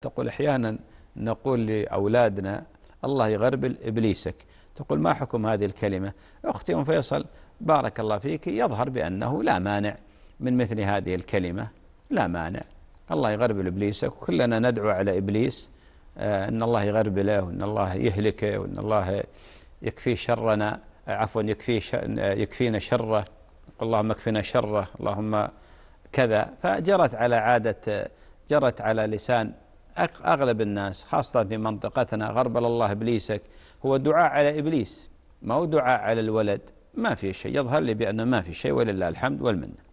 تقول احيانا نقول لاولادنا الله يغربل ابليسك تقول ما حكم هذه الكلمه اختي ام فيصل بارك الله فيك يظهر بانه لا مانع من مثل هذه الكلمه لا مانع الله يغربل ابليسك وكلنا ندعو على ابليس آه، ان الله يغربله وان الله يهلكه وان الله يكفيه شرنا عفوا يكفيه يكفينا شره اللهم اكفنا شره اللهم كذا فجرت على عاده جرت على لسان أغلب الناس خاصة في منطقتنا غرب الله إبليسك هو دعاء على إبليس ما هو دعاء على الولد ما في شيء يظهر لي بأنه ما في شيء ولله الحمد والمنه